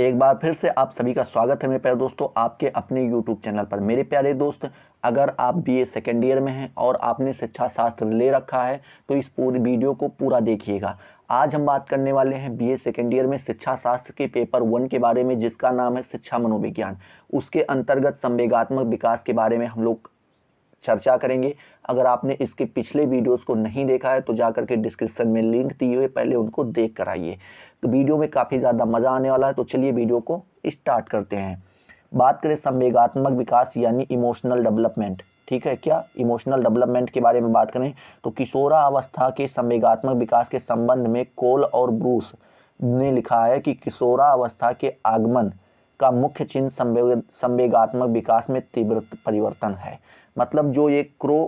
एक बार फिर से आप सभी का स्वागत है मेरे प्यारे दोस्तों आपके अपने यूट्यूब चैनल पर मेरे प्यारे दोस्त अगर आप बी ए सेकेंड ईयर में हैं और आपने शिक्षा शास्त्र ले रखा है तो इस पूरी वीडियो को पूरा देखिएगा आज हम बात करने वाले हैं बी ए सेकेंड ईयर में शिक्षा शास्त्र के पेपर वन के बारे में जिसका नाम है शिक्षा मनोविज्ञान उसके अंतर्गत संवेगात्मक विकास के बारे में हम लोग चर्चा करेंगे अगर आपने इसके पिछले वीडियोस को नहीं देखा है तो जा करके डिस्क्रिप्शन में लिंक दिए हुए पहले उनको देख कर आइए तो वीडियो में काफ़ी ज़्यादा मज़ा आने वाला है तो चलिए वीडियो को स्टार्ट करते हैं बात करें संवेगात्मक विकास यानी इमोशनल डेवलपमेंट ठीक है क्या इमोशनल डेवलपमेंट के बारे में बात करें तो किशोरा अवस्था के संवेगात्मक विकास के संबंध में कोल और ब्रूस ने लिखा है कि किशोरा अवस्था के आगमन का मुख्य चिन्ह संवेगात्मक विकास में तीव्र परिवर्तन है मतलब जो ये क्रो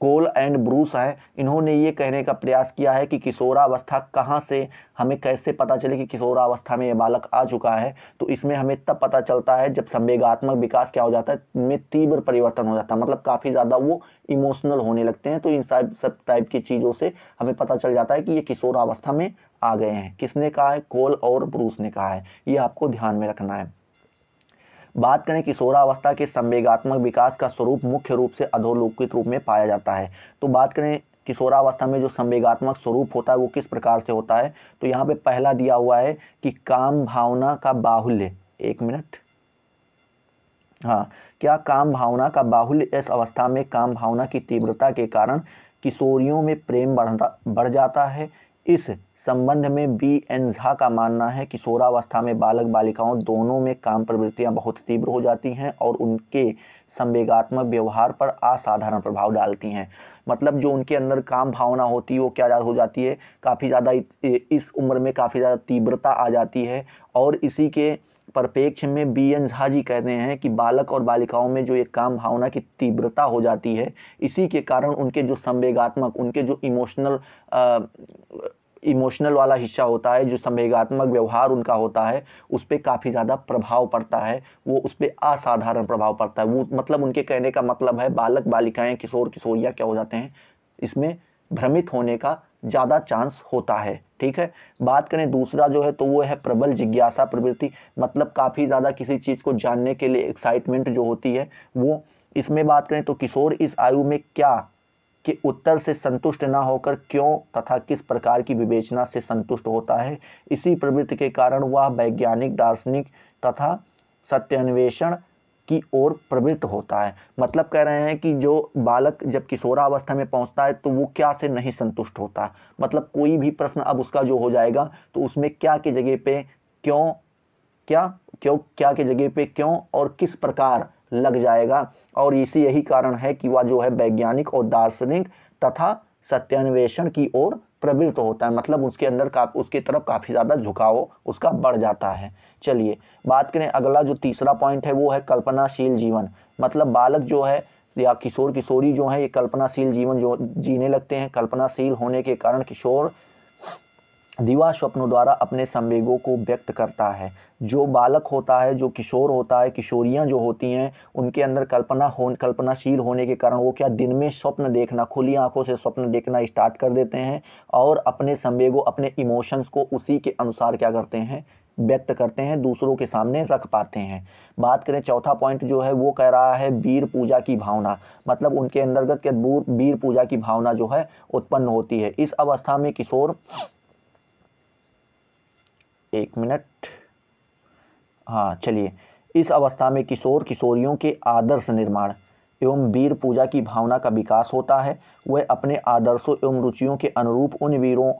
कोल एंड ब्रूस है इन्होंने ये कहने का प्रयास किया है कि किशोरावस्था कहाँ से हमें कैसे पता चले कि किशोरावस्था में ये बालक आ चुका है तो इसमें हमें तब पता चलता है जब संवेगात्मक विकास क्या हो जाता है में तीव्र परिवर्तन हो जाता है मतलब काफ़ी ज़्यादा वो इमोशनल होने लगते हैं तो इन सब सब टाइप की चीज़ों से हमें पता चल जाता है कि ये किशोरावस्था में आ गए हैं किसने कहा है कोल और ब्रूस ने कहा है ये आपको ध्यान में रखना है बात करें किशोरावस्था के संवेगात्मक विकास का स्वरूप मुख्य रूप से अधोलोकित रूप में पाया जाता है तो बात करें किशोरावस्था में जो संवेगात्मक स्वरूप होता है वो किस प्रकार से होता है तो यहाँ पे पहला दिया हुआ है कि काम भावना का बाहुल्य एक मिनट हाँ क्या काम भावना का बाहुल्य इस अवस्था में काम भावना की तीव्रता के कारण किशोरियों में प्रेम बढ़ बढ़ जाता है इस संबंध में बी एन झा का मानना है कि किशोरावस्था में बालक बालिकाओं दोनों में काम प्रवृत्तियां बहुत तीव्र हो जाती हैं और उनके संवेगात्मक व्यवहार पर असाधारण प्रभाव डालती हैं मतलब जो उनके अंदर काम भावना होती है वो क्या हो जाती है काफ़ी ज़्यादा इस उम्र में काफ़ी ज़्यादा तीव्रता आ जाती है और इसी के परिपेक्ष में बी एन झा जी कहते हैं कि बालक और बालिकाओं में जो एक काम भावना की तीव्रता हो जाती है इसी के कारण उनके जो संवेगात्मक उनके जो इमोशनल इमोशनल वाला हिस्सा होता है जो संवेगात्मक व्यवहार उनका होता है उस पर काफ़ी ज़्यादा प्रभाव पड़ता है वो उस पर असाधारण प्रभाव पड़ता है वो मतलब उनके कहने का मतलब है बालक बालिकाएं किशोर किशोरियाँ क्या हो जाते हैं इसमें भ्रमित होने का ज़्यादा चांस होता है ठीक है बात करें दूसरा जो है तो वो है प्रबल जिज्ञासा प्रवृत्ति मतलब काफ़ी ज़्यादा किसी चीज़ को जानने के लिए एक्साइटमेंट जो होती है वो इसमें बात करें तो किशोर इस आयु में क्या कि उत्तर से संतुष्ट ना होकर क्यों तथा किस प्रकार की विवेचना से संतुष्ट होता है इसी प्रवृत्ति के कारण वह वैज्ञानिक दार्शनिक तथा सत्यान्वेषण की ओर प्रवृत्त होता है मतलब कह रहे हैं कि जो बालक जब किशोरावस्था में पहुंचता है तो वो क्या से नहीं संतुष्ट होता मतलब कोई भी प्रश्न अब उसका जो हो जाएगा तो उसमें क्या के जगह पे क्यों क्या क्यों क्या के जगह पे क्यों और किस प्रकार लग जाएगा और इसी यही कारण है कि वह जो है वैज्ञानिक और दार्शनिक तथा सत्यान्वेषण की ओर प्रवृत्त होता है मतलब उसके अंदर का उसके तरफ काफ़ी ज़्यादा झुकाव उसका बढ़ जाता है चलिए बात करें अगला जो तीसरा पॉइंट है वो है कल्पनाशील जीवन मतलब बालक जो है या किशोर किशोरी जो है ये कल्पनाशील जीवन जो जीने लगते हैं कल्पनाशील होने के कारण किशोर दिवा स्वप्नों द्वारा अपने संवेगों को व्यक्त करता है जो बालक होता है जो किशोर होता है किशोरियाँ जो होती हैं उनके अंदर कल्पना हो कल्पनाशील होने के कारण वो क्या दिन में स्वप्न देखना खुली आंखों से स्वप्न देखना स्टार्ट कर देते हैं और अपने संवेगों अपने इमोशंस को उसी के अनुसार क्या करते हैं व्यक्त करते हैं दूसरों के सामने रख पाते हैं बात करें चौथा पॉइंट जो है वो कह रहा है वीर पूजा की भावना मतलब उनके अंतर्गत क्या वीर पूजा की भावना जो है उत्पन्न होती है इस अवस्था में किशोर एक मिनट हाँ चलिए इस अवस्था में किशोर किशोरियों के आदर्श निर्माण एवं वीर पूजा की भावना का विकास होता है वह अपने आदर्शों एवं रुचियों के अनुरूप उन वीरों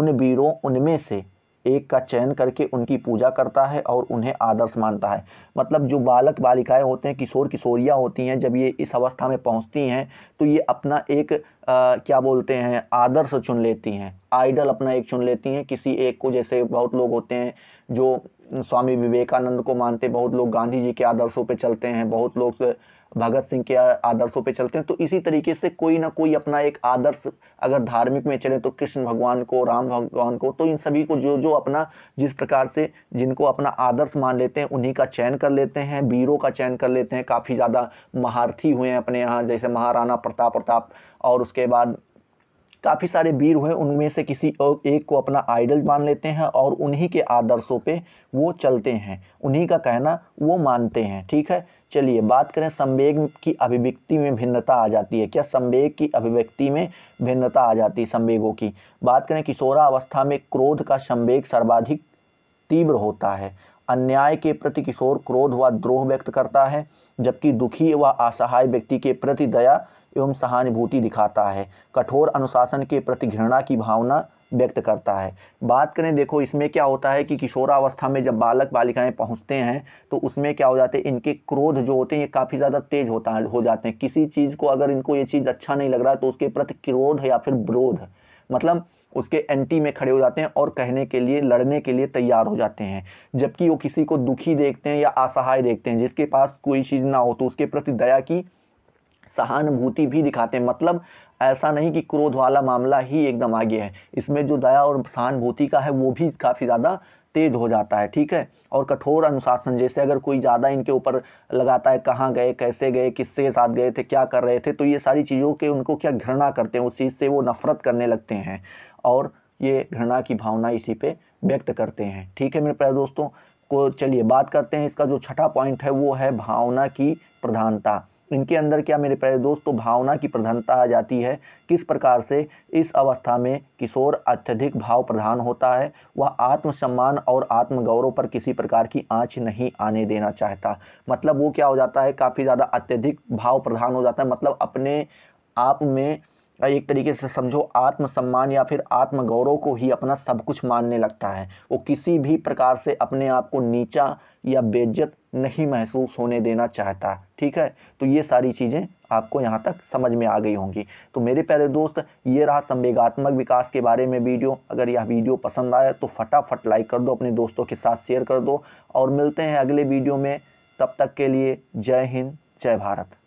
उन वीरों उनमें से एक का चयन करके उनकी पूजा करता है और उन्हें आदर्श मानता है मतलब जो बालक बालिकाएं होते हैं किशोर किशोरियाँ होती हैं जब ये इस अवस्था में पहुँचती हैं तो ये अपना एक आ, क्या बोलते हैं आदर्श चुन लेती हैं आइडल अपना एक चुन लेती हैं किसी एक को जैसे बहुत लोग होते हैं जो स्वामी विवेकानंद को मानते बहुत लोग गांधी जी के आदर्शों पर चलते हैं बहुत लोग भगत सिंह के आदर्शों पे चलते हैं तो इसी तरीके से कोई ना कोई अपना एक आदर्श अगर धार्मिक में चले तो कृष्ण भगवान को राम भगवान को तो इन सभी को जो जो अपना जिस प्रकार से जिनको अपना आदर्श मान लेते हैं उन्हीं का चयन कर लेते हैं वीरों का चयन कर लेते हैं काफ़ी ज़्यादा महारथी हुए हैं अपने यहाँ जैसे महाराणा प्रताप प्रताप और उसके बाद काफ़ी सारे वीर हुए उनमें से किसी एक को अपना आइडल मान लेते हैं और उन्हीं के आदर्शों पे वो चलते हैं उन्हीं का कहना वो मानते हैं ठीक है चलिए बात करें संवेग की अभिव्यक्ति में भिन्नता आ जाती है क्या संवेग की अभिव्यक्ति में भिन्नता आ जाती है संवेगों की बात करें किशोरावस्था में क्रोध का संवेग सर्वाधिक तीव्र होता है अन्याय के प्रति किशोर क्रोध व द्रोह व्यक्त करता है जबकि दुखी व असहाय व्यक्ति के प्रति दया एवं सहानुभूति दिखाता है कठोर अनुशासन के प्रति घृणा की भावना व्यक्त करता है बात करें देखो इसमें क्या होता है कि किशोरावस्था में जब बालक बालिकाएं पहुंचते हैं तो उसमें क्या हो जाते हैं इनके क्रोध जो होते हैं ये काफ़ी ज़्यादा तेज होता है हो जाते हैं किसी चीज़ को अगर इनको ये चीज़ अच्छा नहीं लग रहा है तो उसके प्रति क्रोध या फिर विरोध मतलब उसके एंटी में खड़े हो जाते हैं और कहने के लिए लड़ने के लिए तैयार हो जाते हैं जबकि वो किसी को दुखी देखते हैं या असहाय देखते हैं जिसके पास कोई चीज़ ना हो तो उसके प्रति दया की सहानुभूति भी दिखाते हैं मतलब ऐसा नहीं कि क्रोध वाला मामला ही एकदम आगे है इसमें जो दया और सहानुभूति का है वो भी काफ़ी ज़्यादा तेज हो जाता है ठीक है और कठोर अनुशासन जैसे अगर कोई ज़्यादा इनके ऊपर लगाता है कहाँ गए कैसे गए किसके साथ गए थे क्या कर रहे थे तो ये सारी चीज़ों के उनको क्या घृणा करते हैं उस चीज़ से वो नफरत करने लगते हैं और ये घृणा की भावना इसी पे व्यक्त करते हैं ठीक है मेरे प्यारे दोस्तों को चलिए बात करते हैं इसका जो छठा पॉइंट है वो है भावना की प्रधानता इनके अंदर क्या मेरे प्यारे दोस्तों भावना की प्रधानता आ जाती है किस प्रकार से इस अवस्था में किशोर अत्यधिक भाव प्रधान होता है वह आत्मसम्मान और आत्मगौरव पर किसी प्रकार की आँच नहीं आने देना चाहता मतलब वो क्या हो जाता है काफ़ी ज़्यादा अत्यधिक भाव प्रधान हो जाता है मतलब अपने आप में एक तरीके से समझो आत्मसम्मान या फिर आत्मगौरव को ही अपना सब कुछ मानने लगता है वो किसी भी प्रकार से अपने आप को नीचा या बेज्जत नहीं महसूस होने देना चाहता ठीक है तो ये सारी चीज़ें आपको यहाँ तक समझ में आ गई होंगी तो मेरे प्यारे दोस्त ये रहा संवेगात्मक विकास के बारे में वीडियो अगर यह वीडियो पसंद आया तो फटाफट लाइक कर दो अपने दोस्तों के साथ शेयर कर दो और मिलते हैं अगले वीडियो में तब तक के लिए जय हिंद जय भारत